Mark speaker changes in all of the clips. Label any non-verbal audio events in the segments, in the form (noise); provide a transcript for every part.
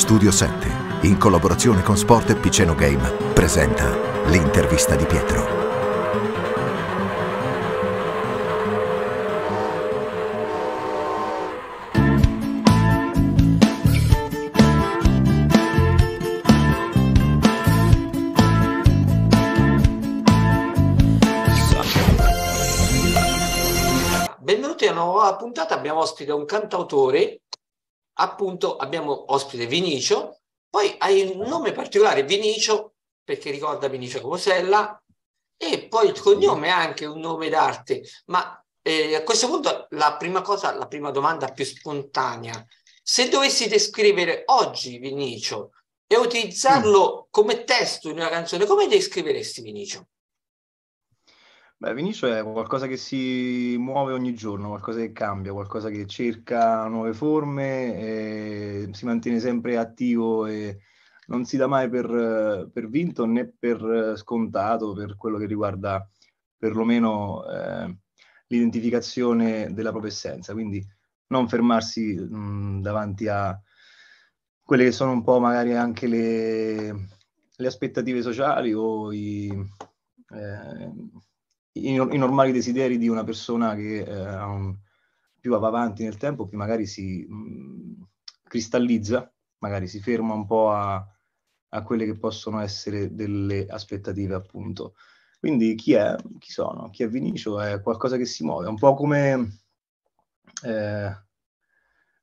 Speaker 1: Studio 7, in collaborazione con Sport e Piceno Game, presenta l'intervista di Pietro.
Speaker 2: Benvenuti a una nuova puntata, abbiamo ospite un cantautore appunto abbiamo ospite Vinicio, poi hai un nome particolare Vinicio, perché ricorda Vinicio Cosella, e poi il cognome è anche un nome d'arte, ma eh, a questo punto la prima cosa, la prima domanda più spontanea, se dovessi descrivere oggi Vinicio e utilizzarlo mm. come testo in una canzone, come descriveresti Vinicio?
Speaker 1: Beh, Vinicio è qualcosa che si muove ogni giorno, qualcosa che cambia, qualcosa che cerca nuove forme, eh, si mantiene sempre attivo e non si dà mai per, per, vinto né per scontato per quello che riguarda perlomeno eh, l'identificazione della propria essenza. Quindi non fermarsi mh, mm, davanti a quelle che sono un po' magari anche le, le aspettative sociali o i... Eh, i, i, normali desideri di una persona che eh, più va avanti nel tempo, più magari si mh, mm, cristallizza, magari si ferma un po' a, a, quelle che possono essere delle aspettative, appunto. Quindi chi è, chi sono, chi è Vinicio è qualcosa che si muove, è un po' come, eh,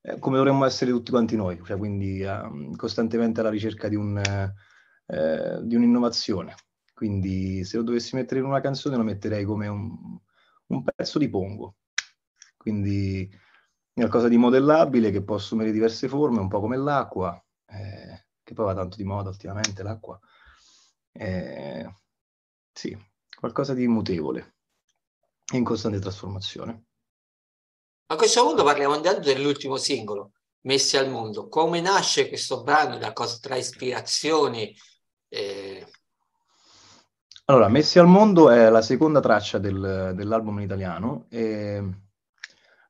Speaker 1: eh, come dovremmo essere tutti quanti noi, cioè quindi eh, costantemente alla ricerca di, un, eh, di un'innovazione quindi se lo dovessi mettere in una canzone lo metterei come un, un pezzo di pongo. Quindi qualcosa di modellabile che può assumere diverse forme, un po' come l'acqua, eh, che poi va tanto di moda ultimamente l'acqua. Eh, sì, qualcosa di mutevole in costante trasformazione.
Speaker 2: A questo punto parliamo intanto dell'ultimo singolo, Messi al mondo. Come nasce questo brano? Da cosa tra ispirazione? Eh,
Speaker 1: allora, Messi al mondo è la seconda traccia del, dell'album in italiano e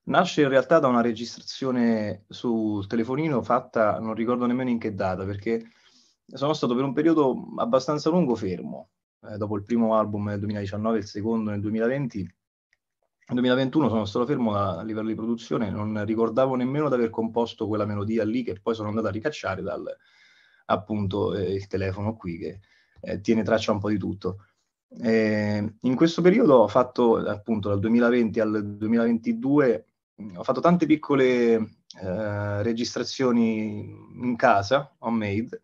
Speaker 1: nasce in realtà da una registrazione sul telefonino fatta, non ricordo nemmeno in che data, perché sono stato per un periodo abbastanza lungo fermo, eh, dopo il primo album nel 2019 il secondo nel 2020. Nel 2021 sono stato fermo a livello di produzione, non ricordavo nemmeno di aver composto quella melodia lì che poi sono andato a ricacciare dal, appunto, eh, il telefono qui che eh, tiene traccia un po' di tutto. Eh, in questo periodo ho fatto, appunto, dal 2020 al 2022, ho fatto tante piccole eh, registrazioni in casa, homemade,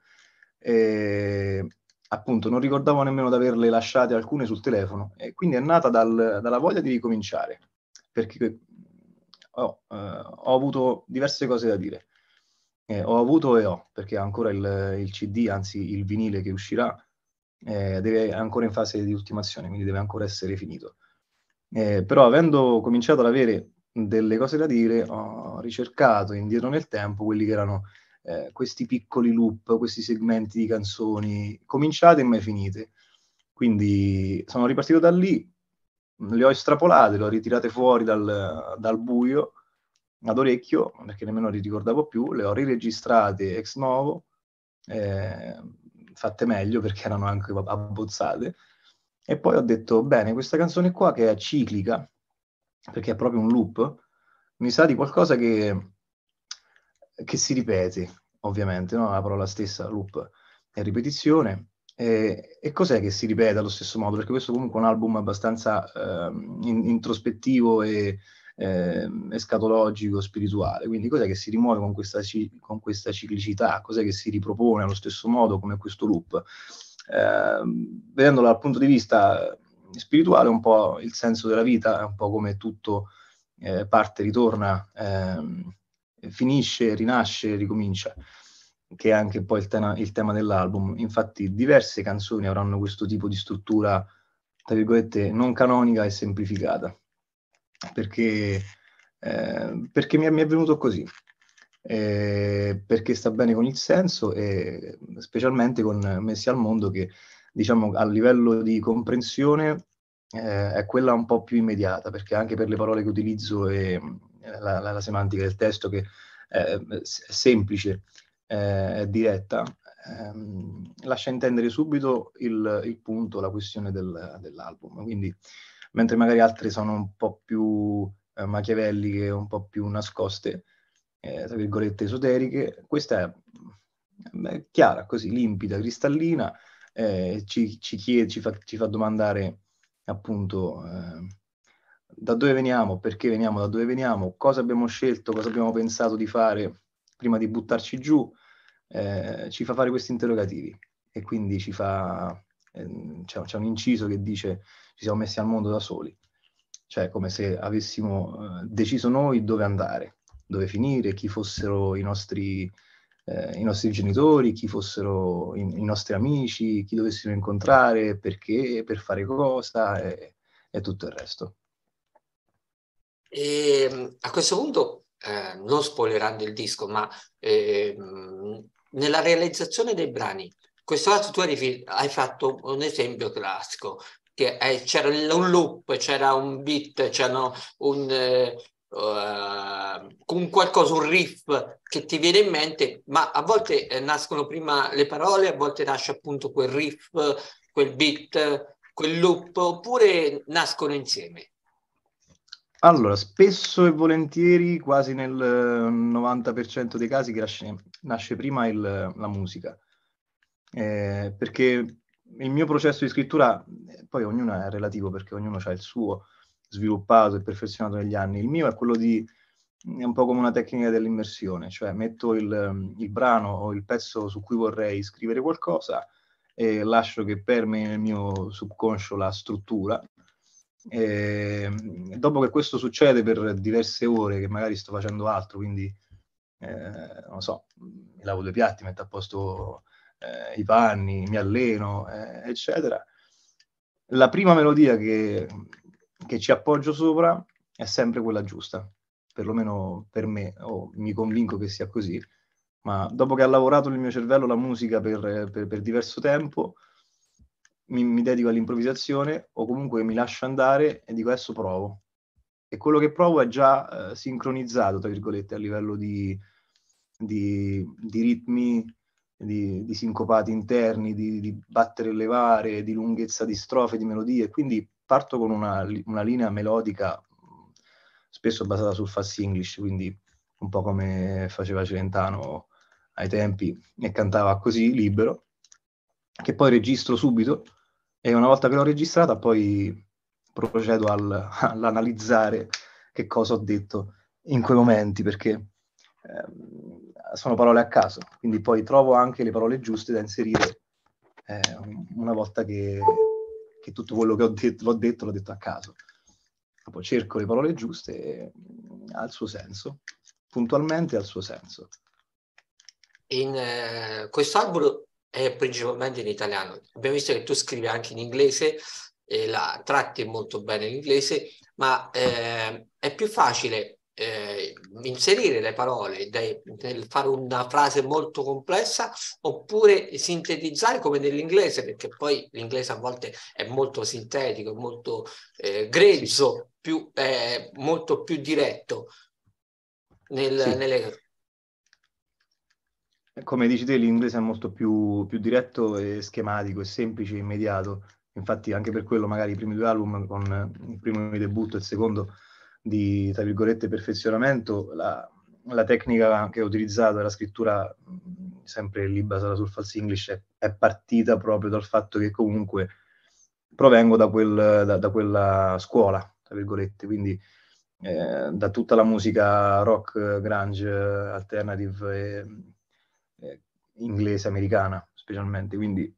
Speaker 1: e appunto non ricordavo nemmeno di averle lasciate alcune sul telefono, e quindi è nata dal, dalla voglia di ricominciare, perché eh, ho, eh, ho avuto diverse cose da dire. Eh, ho avuto e ho, perché ancora il, il CD, anzi il vinile che uscirà, eh, deve, è ancora in fase di ultimazione, quindi deve ancora essere finito. Eh, però avendo cominciato ad avere delle cose da dire, ho ricercato indietro nel tempo quelli che erano eh, questi piccoli loop, questi segmenti di canzoni cominciate e mai finite. Quindi sono ripartito da lì, le ho estrapolate, le ho ritirate fuori dal, dal buio, ad orecchio, perché nemmeno le ricordavo più, le ho riregistrate ex novo, eh, fatte meglio perché erano anche abbozzate. E poi ho detto, bene, questa canzone qua che è ciclica, perché è proprio un loop, mi sa di qualcosa che, che si ripete, ovviamente, no? la parola stessa, loop, è ripetizione. E, e, cos'è che si ripete allo stesso modo? Perché questo comunque è un album abbastanza eh, in, introspettivo e eh, escatologico, spirituale. Quindi cos'è che si rimuove con questa, con questa, ciclicità? Cos'è che si ripropone allo stesso modo come questo loop? Eh, vedendolo dal punto di vista spirituale, un po' il senso della vita, è un po' come tutto eh, parte, ritorna, ehm, finisce, rinasce, ricomincia che è anche poi il tema, il tema dell'album. Infatti diverse canzoni avranno questo tipo di struttura, tra virgolette, non canonica e semplificata perché, eh, perché mi, è, mi, è, venuto così, eh, perché sta bene con il senso e specialmente con Messi al mondo che diciamo a livello di comprensione eh, è quella un po' più immediata, perché anche per le parole che utilizzo e eh, la, la, la semantica del testo che ehm, è semplice, eh, è diretta, ehm, lascia intendere subito il, il, punto, la questione del, dell'album. Quindi mentre magari altre sono un po' più eh, machiavelliche, un po' più nascoste, eh, tra virgolette esoteriche. Questa è beh, mm, chiara, così, limpida, cristallina, eh, ci, ci, chiede, ci, fa, ci fa domandare appunto eh, da dove veniamo, perché veniamo, da dove veniamo, cosa abbiamo scelto, cosa abbiamo pensato di fare prima di buttarci giù, eh, ci fa fare questi interrogativi e quindi ci fa Ehm, c'è, un inciso che dice ci siamo messi al mondo da soli, cioè come se avessimo eh, deciso noi dove andare, dove finire, chi fossero i nostri, eh, i nostri genitori, chi fossero i, i, nostri amici, chi dovessimo incontrare, perché, per fare cosa e, e tutto il resto.
Speaker 2: E, ehm, a questo punto, eh, non spoilerando il disco, ma eh, nella realizzazione dei brani, questo lato tu arrivi, hai fatto un esempio classico, che è, c'era un loop, c'era un beat, c'era un, eh, Uh, un qualcosa, un riff che ti viene in mente, ma a volte eh, nascono prima le parole, a volte nasce appunto quel riff, quel beat, quel loop, oppure nascono insieme.
Speaker 1: Allora, spesso e volentieri, quasi nel 90% eh, dei casi, nasce, nasce prima il, la musica eh, perché il mio processo di scrittura, poi ognuno è relativo perché ognuno ha il suo sviluppato e perfezionato negli anni, il mio è quello di, è un po' come una tecnica dell'immersione, cioè metto il, il brano o il pezzo su cui vorrei scrivere qualcosa e lascio che permei nel mio subconscio la struttura. E ehm, dopo che questo succede per diverse ore, che magari sto facendo altro, quindi eh, non so, mi lavo due piatti, metto a posto eh, i panni, mi alleno, eh, eccetera. La prima melodia che, che ci appoggio sopra è sempre quella giusta, perlomeno per me, o oh, mi convinco che sia così, ma dopo che ha lavorato nel mio cervello la musica per, per, per diverso tempo, mi, mi, dedico all'improvvisazione o comunque mi lascio andare e dico adesso provo. E quello che provo è già eh, sincronizzato, tra virgolette, a livello di, di, di ritmi di, di sincopati interni, di, di battere e levare, di lunghezza di strofe, di melodie, quindi parto con una, una linea melodica spesso basata sul fast English, quindi un po' come faceva Celentano ai tempi e cantava così libero, che poi registro subito e una volta che l'ho registrata poi procedo al, (laughs) all'analizzare che cosa ho detto in quei momenti, perché Ehm, sono parole a caso, quindi poi trovo anche le parole giuste da inserire eh, una volta che, che, tutto quello che ho detto, l'ho detto, l'ho detto a caso. Dopo cerco le parole giuste eh, al suo senso, puntualmente al suo senso.
Speaker 2: In, eh, questo album è principalmente in italiano. Abbiamo visto che tu scrivi anche in inglese, la tratti molto bene l'inglese, ma eh, è più facile eh, inserire le parole, de, nel fare una frase molto complessa oppure sintetizzare come nell'inglese, perché poi l'inglese a volte è molto sintetico, molto eh, grezzo, più, eh, molto più diretto. Nel, sì. nelle...
Speaker 1: Come dici te, l'inglese è molto più, più diretto e schematico, e semplice e immediato. Infatti, anche per quello, magari i primi due album, con il primo di debutto e il secondo, di, tra virgolette, perfezionamento, la, la tecnica che ho utilizzato, la scrittura sempre lì basata sul false English, è, è, partita proprio dal fatto che comunque provengo da, quel, da, da quella scuola, tra virgolette, quindi eh, da tutta la musica rock, grunge, alternative e, e eh, inglese, americana specialmente, quindi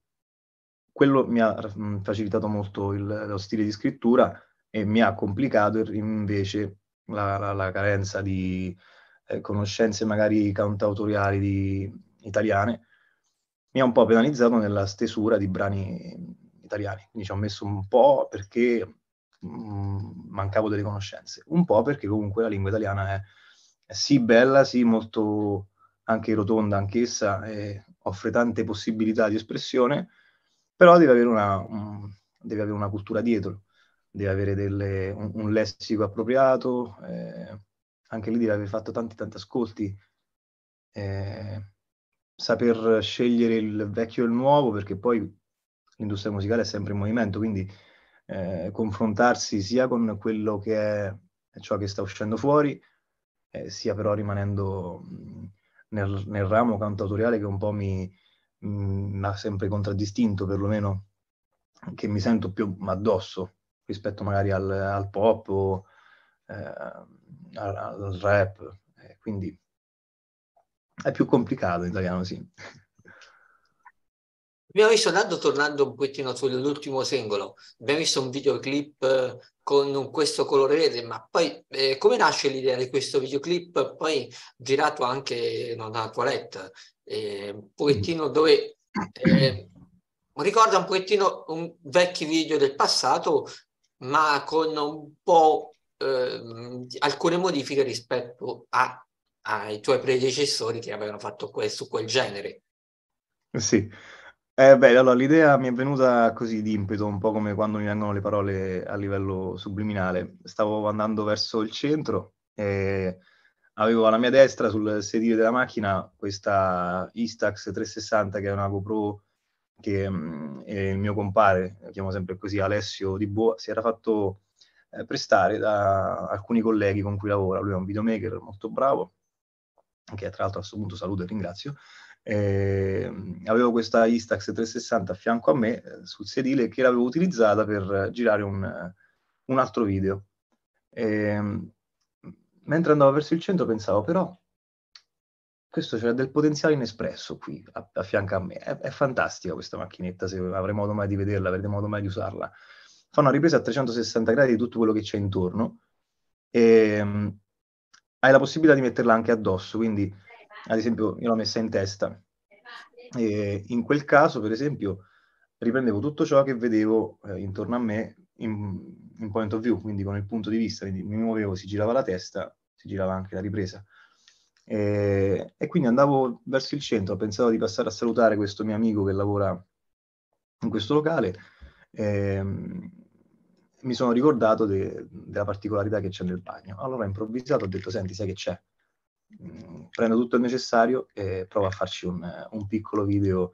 Speaker 1: quello mi ha facilitato molto il, lo stile di scrittura e mi ha complicato invece la, la, la carenza di eh, conoscenze magari cantautoriali di, italiane, mi ha un po' penalizzato nella stesura di brani italiani, quindi ci ho messo un po' perché mh, mm, mancavo delle conoscenze, un po' perché comunque la lingua italiana è, è sì bella, sì molto anche rotonda anch'essa, offre tante possibilità di espressione, però deve avere una, mh, mm, deve avere una cultura dietro deve avere delle, un, un, lessico appropriato, eh, anche lì deve aver fatto tanti tanti ascolti, eh, saper scegliere il vecchio e il nuovo, perché poi l'industria musicale è sempre in movimento, quindi eh, confrontarsi sia con quello che è, ciò che sta uscendo fuori, eh, sia però rimanendo mm, nel, nel, ramo cantautoriale che un po' mi, mh, mm, ha sempre contraddistinto, perlomeno che mi sento più addosso rispetto magari al, al pop o eh, al, al, rap, eh, quindi è più complicato in italiano, sì.
Speaker 2: Abbiamo visto, andando, tornando un pochettino sull'ultimo singolo, abbiamo visto un videoclip eh, con questo colore verde, ma poi eh, come nasce l'idea di questo videoclip? Poi girato anche no, da Toilette, eh, un pochettino mm. dove... Eh, ricorda un pochettino un vecchi video del passato ma con un po' eh, alcune modifiche rispetto a, ai tuoi predecessori che avevano fatto questo, quel genere.
Speaker 1: Sì, eh, beh, allora l'idea mi è venuta così di impeto, un po' come quando mi vengono le parole a livello subliminale. Stavo andando verso il centro e avevo alla mia destra sul sedile della macchina questa Instax 360 che è una GoPro che mh, mhmm, il mio compare, lo chiamo sempre così, Alessio Di Boa, si era fatto eh, prestare da alcuni colleghi con cui lavora. Lui è un videomaker molto bravo, che tra l'altro a questo punto saluto e ringrazio. Eh, avevo questa Instax 360 a fianco a me eh, sul sedile che l'avevo utilizzata per girare un, un altro video. E, ehm, mentre andavo verso il centro pensavo però questo c'è del potenziale inespresso qui a, a fianco a me. È, è, fantastica questa macchinetta, se avremo modo mai di vederla, avremo modo mai di usarla. Fa una ripresa a 360 gradi di tutto quello che c'è intorno e um, hai la possibilità di metterla anche addosso, quindi ad esempio io l'ho messa in testa e in quel caso, per esempio, riprendevo tutto ciò che vedevo eh, intorno a me in, in point of view, quindi con il punto di vista, quindi mi muovevo, si girava la testa, si girava anche la ripresa. E, eh, e, quindi andavo verso il centro, pensavo di passare a salutare questo mio amico che lavora in questo locale. E, ehm, mi sono ricordato de, della particolarità che c'è nel bagno. Allora improvvisato ho detto, senti, sai che c'è? Mm, prendo tutto il necessario e provo a farci un, un piccolo video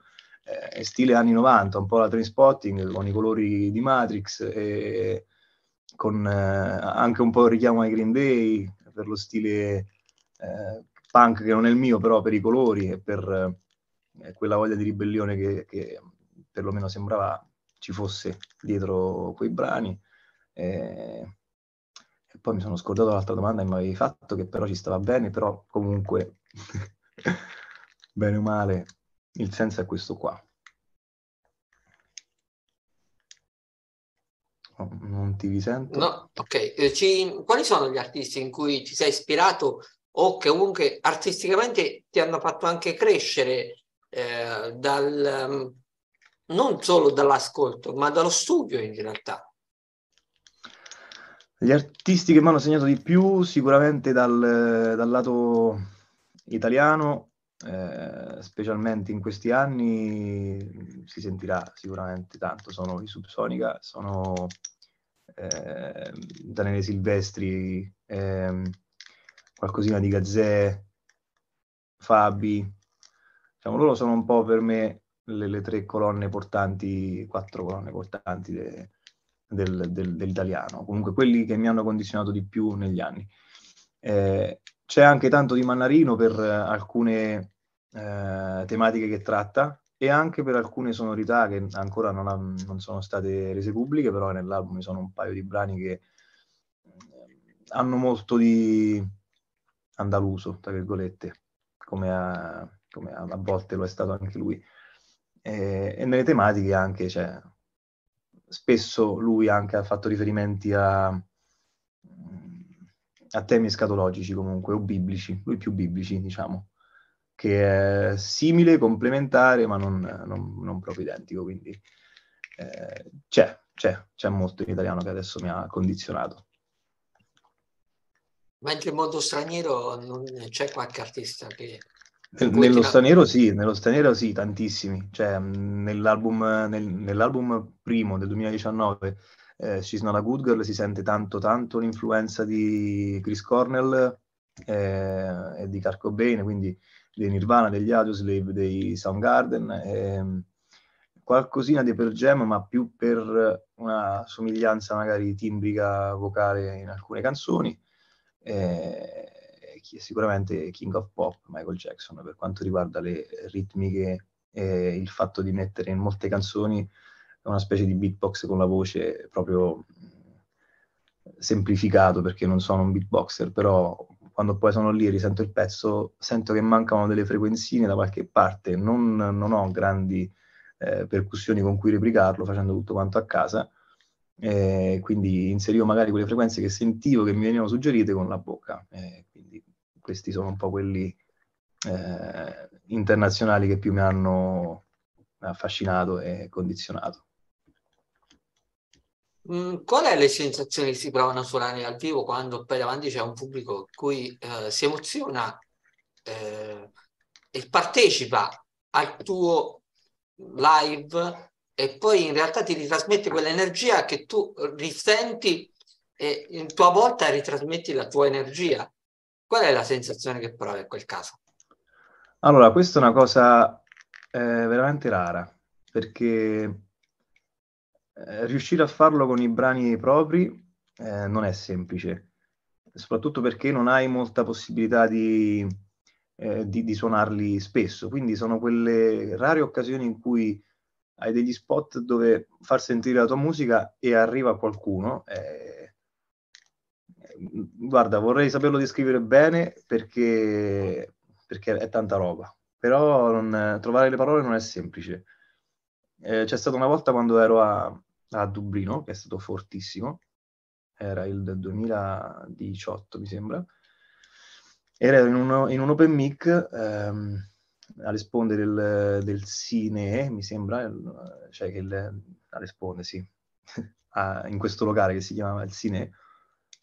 Speaker 1: eh, stile anni 90, un po' la train spotting con i colori di Matrix e con eh, anche un po' il richiamo ai Green Day per lo stile eh, punk che non è il mio, però per i colori e per eh, eh, quella voglia di ribellione che, che, perlomeno sembrava ci fosse dietro quei brani. Eh, e poi mi sono scordato l'altra domanda che mi avevi fatto, che però ci stava bene, però comunque, (laughs) bene o male, il senso è questo qua. Oh, non ti risento? No,
Speaker 2: ok. Eh, ci, quali sono gli artisti in cui ti sei ispirato o che comunque artisticamente ti hanno fatto anche crescere eh, dal, mm, non solo dall'ascolto, ma dallo studio in realtà.
Speaker 1: Gli artisti che mi hanno segnato di più sicuramente dal, dal lato italiano, eh, specialmente in questi anni, si sentirà sicuramente tanto, sono i Subsonica, sono eh, Daniele Silvestri, eh, qualcosina di Gazzè, Fabi. Diciamo, loro sono un po' per me le, le tre colonne portanti, quattro colonne portanti de, del, del, dell'italiano, comunque quelli che mi hanno condizionato di più negli anni. Eh, c'è anche tanto di Mannarino per alcune eh, tematiche che tratta e anche per alcune sonorità che ancora non, ha, non, sono state rese pubbliche, però nell'album ci sono un paio di brani che eh, hanno molto di, andaluso, tra virgolette, come a, come a, a volte lo è stato anche lui. E, e nelle tematiche anche, cioè, spesso lui anche ha fatto riferimenti a, a temi scatologici comunque, o biblici, lui più biblici, diciamo, che è simile, complementare, ma non, non, non proprio identico, quindi eh, c'è, c'è, c'è molto in italiano che adesso mi ha condizionato.
Speaker 2: Mentre in mondo straniero non c'è qualche artista che...
Speaker 1: Nello straniero sì, nello straniero sì, tantissimi. Cioè, mm, nell'album, nel, nell'album primo del 2019, eh, She's Not a Good Girl, si sente tanto tanto l'influenza di Chris Cornell eh, e di Carco Cobain, quindi dei Nirvana, degli Audioslave, dei Soundgarden, eh, qualcosina di per Jam, ma più per una somiglianza magari timbrica vocale in alcune canzoni eh, sicuramente King of Pop, Michael Jackson, per quanto riguarda le ritmiche, e il fatto di mettere in molte canzoni una specie di beatbox con la voce proprio mm, semplificato perché non sono un beatboxer, però quando poi sono lì e risento il pezzo sento che mancano delle frequenzine da qualche parte, non, non ho grandi eh, percussioni con cui replicarlo facendo tutto quanto a casa, eh, quindi inserivo magari quelle frequenze che sentivo che mi venivano suggerite con la bocca. Eh, quindi questi sono un po' quelli eh, internazionali che più mi hanno affascinato e condizionato.
Speaker 2: Mm, qual è le sensazioni che si provano a suonare al vivo quando poi davanti c'è un pubblico cui eh, si emoziona eh, e partecipa al tuo live e poi in realtà ti ritrasmette quell'energia che tu risenti e in tua volta ritrasmetti la tua energia. Qual è la sensazione che provi in quel caso?
Speaker 1: Allora, questa è una cosa eh, veramente rara, perché eh, riuscire a farlo con i brani propri eh, non è semplice, soprattutto perché non hai molta possibilità di, eh, di, di suonarli spesso, quindi sono quelle rare occasioni in cui hai degli spot dove far sentire la tua musica e arriva qualcuno. Eh, eh, guarda, vorrei saperlo descrivere bene perché, perché è tanta roba, però non, trovare le parole non è semplice. Eh, c'è stata una volta quando ero a, a Dublino, che è stato fortissimo, era il 2018 mi sembra, era in un, in un open mic. Ehm, a rispondere il, del Sine, mi sembra, cioè che il, a risponde, sì, (laughs) in questo locale che si chiamava il Sine,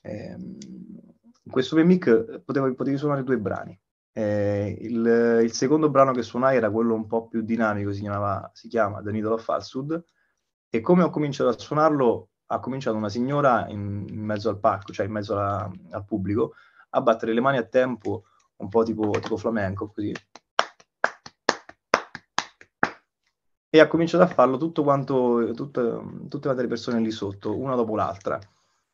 Speaker 1: eh, in questo remix potevo, potevi suonare due brani. Eh, il, il, secondo brano che suonai era quello un po' più dinamico, si, chiamava, si chiama The Needle of Falsud, e come ho cominciato a suonarlo ha cominciato una signora in, in mezzo al palco, cioè in mezzo alla, al pubblico, a battere le mani a tempo, un po' tipo, tipo flamenco, così, e ha cominciato a farlo tutto quanto, tutto, tutte le persone lì sotto, una dopo l'altra,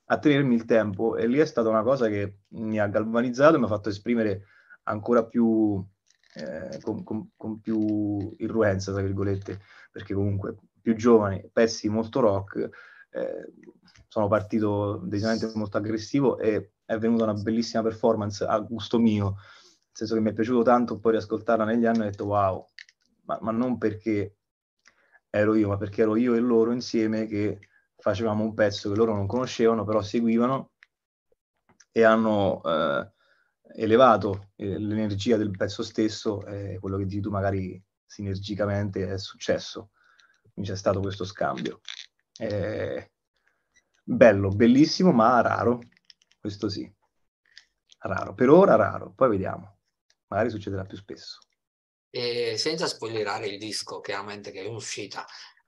Speaker 1: a tenermi il tempo e lì è stata una cosa che mi ha galvanizzato e mi ha fatto esprimere ancora più, eh, con, con, con, più irruenza, tra virgolette, perché comunque più giovani, pezzi molto rock, eh, sono partito decisamente molto aggressivo e è venuta una bellissima performance a gusto mio, nel senso che mi è piaciuto tanto poi riascoltarla negli anni e ho detto wow, ma, ma non perché ero io, ma perché ero io e loro insieme che facevamo un pezzo che loro non conoscevano, però seguivano e hanno eh, elevato eh, l'energia del pezzo stesso, eh, quello che dici tu magari sinergicamente è successo. Quindi c'è stato questo scambio. Eh, bello, bellissimo, ma raro, questo sì. Raro, per ora raro, poi vediamo. Magari succederà più spesso
Speaker 2: eh, senza spoilerare il disco chiaramente che è in uscita,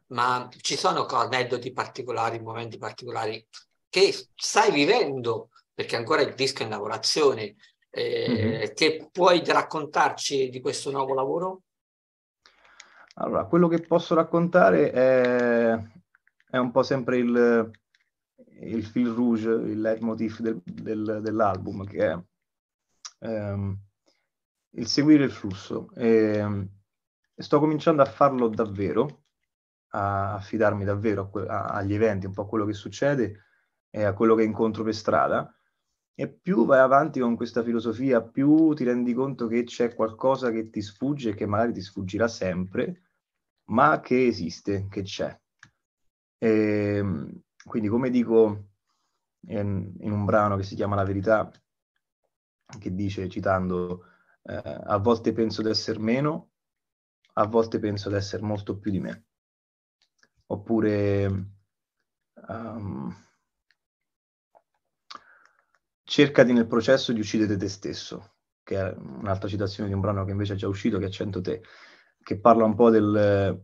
Speaker 2: ma ci sono aneddoti particolari, momenti particolari che stai vivendo, perché ancora il disco è in lavorazione, eh, mm-hmm. che puoi raccontarci di questo nuovo lavoro?
Speaker 1: Allora, quello che posso raccontare è, è un po' sempre il, il fil rouge, il leitmotiv del, del, dell'album, che è ehm, il seguire il flusso. E, ehm, sto cominciando a farlo davvero, a affidarmi davvero a, a, agli eventi, un po' a quello che succede e a quello che incontro per strada. E più vai avanti con questa filosofia, più ti rendi conto che c'è qualcosa che ti sfugge, che magari ti sfuggirà sempre, ma che esiste, che c'è. E, ehm, quindi, come dico in, in un brano che si chiama La verità, che dice, citando, eh, a volte penso di essere meno, a volte penso di essere molto più di me. Oppure um, ehm, cercati nel processo di uccidere te stesso, che è un'altra citazione di un brano che invece è già uscito, che è 100 te, che parla un po' del eh,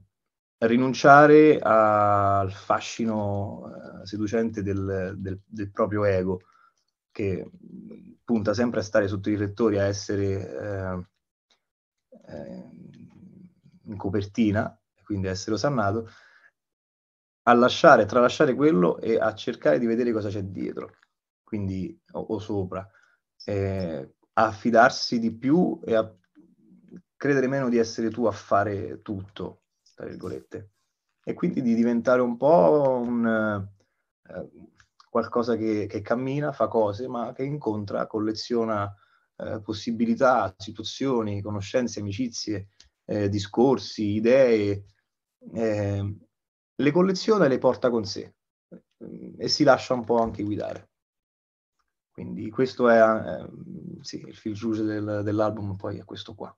Speaker 1: rinunciare al fascino eh, seducente del, del, del proprio ego che punta sempre a stare sotto i riflettori, a essere eh, in copertina, quindi a essere osannato, a lasciare, tralasciare quello e a cercare di vedere cosa c'è dietro, quindi o, o sopra, eh, a fidarsi di più e a credere meno di essere tu a fare tutto, tra virgolette, e quindi di diventare un po' un, eh, qualcosa che, che cammina, fa cose, ma che incontra, colleziona eh, possibilità, situazioni, conoscenze, amicizie, eh, discorsi, idee, eh, le colleziona e le porta con sé mm, e si lascia un po' anche guidare. Quindi questo è ehm, sì, il fil rouge del, dell'album, poi è questo qua.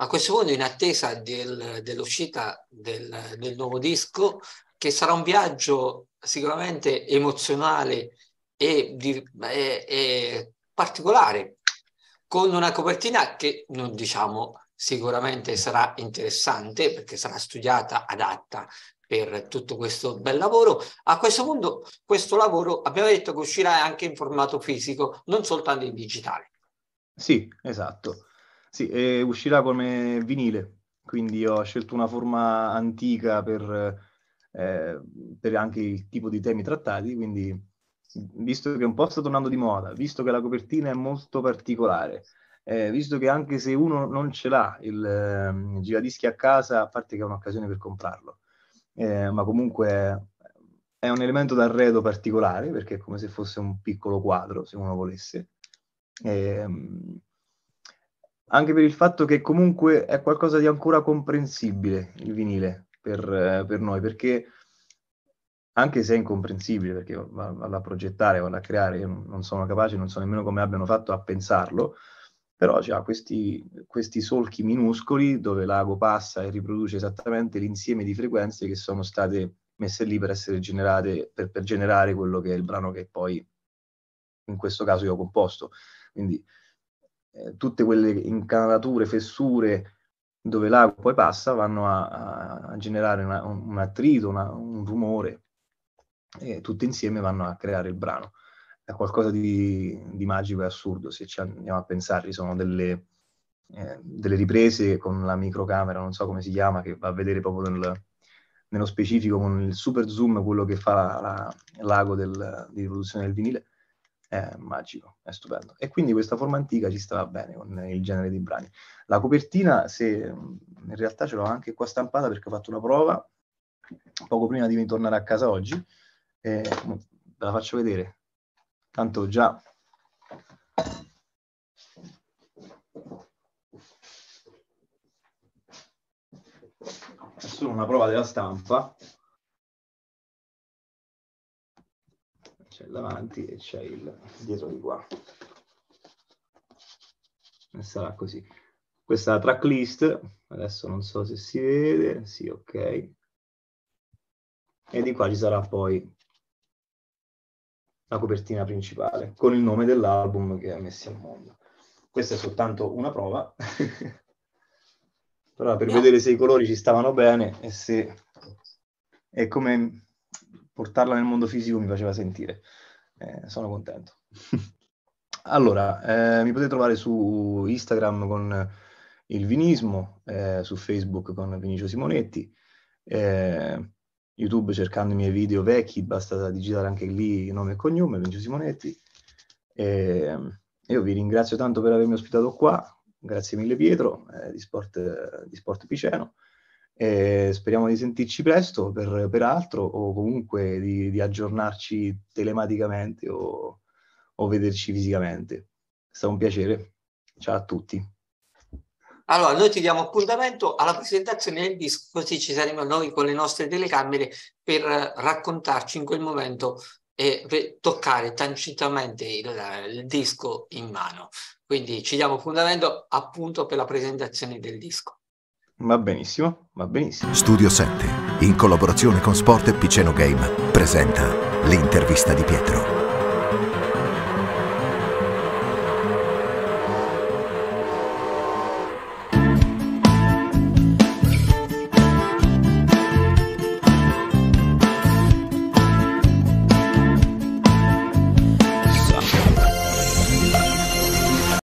Speaker 2: A questo punto, in attesa del, dell'uscita del, del, nuovo disco, che sarà un viaggio sicuramente emozionale e, di, e, e particolare, con una copertina che non diciamo sicuramente sarà interessante perché sarà studiata, adatta per tutto questo bel lavoro. A questo punto questo lavoro abbiamo detto che uscirà anche in formato fisico, non soltanto in digitale.
Speaker 1: Sì, esatto. Sì, uscirà come vinile, quindi ho scelto una forma antica per eh, per anche il tipo di temi trattati, quindi visto che un po' sta tornando di moda, visto che la copertina è molto particolare, eh, visto che anche se uno non ce l'ha il eh, giradischi a casa, a parte che è un'occasione per comprarlo, eh, ma comunque è un elemento d'arredo particolare perché è come se fosse un piccolo quadro, se uno volesse. Ehm, anche per il fatto che comunque è qualcosa di ancora comprensibile il vinile, per, eh, per noi, perché anche se è incomprensibile, perché vado a progettare, vado a creare, io non sono capace, non so nemmeno come abbiano fatto a pensarlo, però c'ha questi, questi solchi minuscoli dove l'ago passa e riproduce esattamente l'insieme di frequenze che sono state messe lì per essere generate, per, per generare quello che è il brano che poi in questo caso io ho composto. Quindi eh, tutte quelle incanalature, fessure, dove l'acqua poi passa vanno a, a generare una, un attrito, una, un rumore e tutte insieme vanno a creare il brano. È qualcosa di, di magico e assurdo se ci andiamo a pensarli, sono delle, eh, delle, riprese con la microcamera, non so come si chiama, che va a vedere proprio nel, nello specifico con il super zoom quello che fa la, la, l'ago del, di riproduzione del vinile è magico, è stupendo. E quindi questa forma antica ci stava bene con il genere di brani. La copertina, se in realtà ce l'ho anche qua stampata perché ho fatto una prova poco prima di tornare a casa oggi, eh, ve la faccio vedere. Tanto già è solo una prova della stampa, c'è il davanti e c'è il dietro di qua. E sarà così. Questa è la tracklist, adesso non so se si vede, sì, ok. E di qua ci sarà poi la copertina principale con il nome dell'album che ha messo al mondo. Questa è soltanto una prova, (laughs) però per vedere se i colori ci stavano bene e se e come portarla nel mondo fisico mi faceva sentire. Eh, sono contento. (laughs) allora, eh, mi potete trovare su Instagram con il vinismo, eh, su Facebook con Vinicio Simonetti, eh, YouTube cercando i miei video vecchi, basta digitare anche lì nome e cognome, Vinicio Simonetti. Ehm, io vi ringrazio tanto per avermi ospitato qua, grazie mille Pietro eh, di Sport, di Sport Piceno. Eh, speriamo di sentirci presto per, per altro o comunque di, di aggiornarci telematicamente o, o, vederci fisicamente. È stato un piacere. Ciao a tutti.
Speaker 2: Allora, noi ti diamo appuntamento alla presentazione del disco, così ci saremo noi con le nostre telecamere per raccontarci in quel momento e toccare tangitamente il, il disco in mano. Quindi ci diamo appuntamento appunto per la presentazione del disco.
Speaker 1: Va benissimo, va benissimo. Studio 7, in collaborazione con Sport e Piceno Game, presenta l'intervista di Pietro.